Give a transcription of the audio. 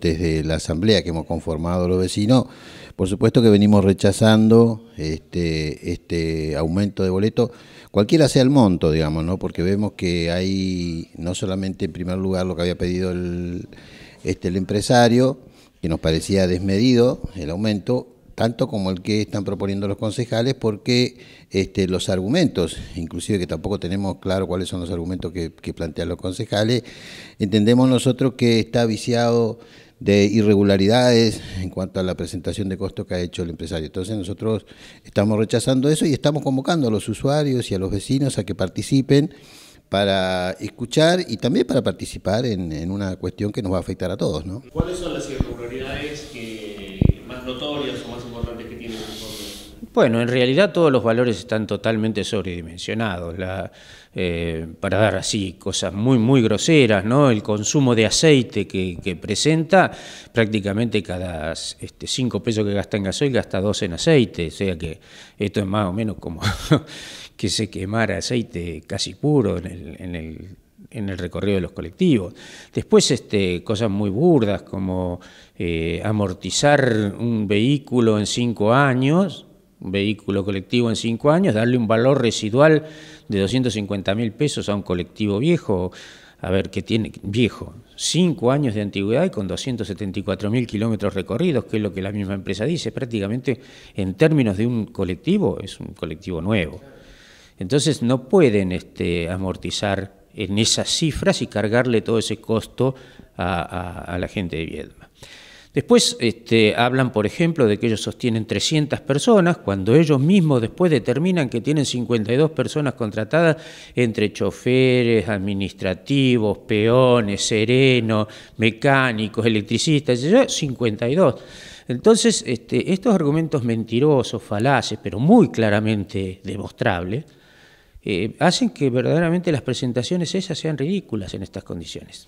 desde la asamblea que hemos conformado los vecinos, por supuesto que venimos rechazando este, este aumento de boleto, cualquiera sea el monto, digamos, ¿no? Porque vemos que hay no solamente en primer lugar lo que había pedido el, este, el empresario, que nos parecía desmedido el aumento, tanto como el que están proponiendo los concejales, porque este, los argumentos, inclusive que tampoco tenemos claro cuáles son los argumentos que, plantean los concejales, entendemos nosotros que está viciado de irregularidades en cuanto a la presentación de costos que ha hecho el empresario. Entonces nosotros estamos rechazando eso y estamos convocando a los usuarios y a los vecinos a que participen para escuchar y también para participar en, una cuestión que nos va a afectar a todos. ¿no? ¿Cuáles son las irregularidades que o más importantes que tiene Bueno, en realidad todos los valores están totalmente sobredimensionados. Eh, para dar así cosas muy, muy groseras, ¿no? El consumo de aceite que, presenta, prácticamente cada 5 este, pesos que gasta en gasoil, gasta 12 en aceite. O sea que esto es más o menos como que se quemara aceite casi puro en el en el recorrido de los colectivos. Después este, cosas muy burdas como eh, amortizar un vehículo en cinco años, un vehículo colectivo en cinco años, darle un valor residual de 250 mil pesos a un colectivo viejo, a ver qué tiene, viejo, cinco años de antigüedad y con 274 mil kilómetros recorridos, que es lo que la misma empresa dice, prácticamente en términos de un colectivo, es un colectivo nuevo. Entonces no pueden este, amortizar en esas cifras y cargarle todo ese costo a, la gente de Viedma. Después este, hablan, por ejemplo, de que ellos sostienen 300 personas, cuando ellos mismos después determinan que tienen 52 personas contratadas entre choferes, administrativos, peones, serenos, mecánicos, electricistas, 52. Entonces, este, estos argumentos mentirosos, falaces, pero muy claramente demostrables, eh, hacen que verdaderamente las presentaciones esas sean ridículas en estas condiciones.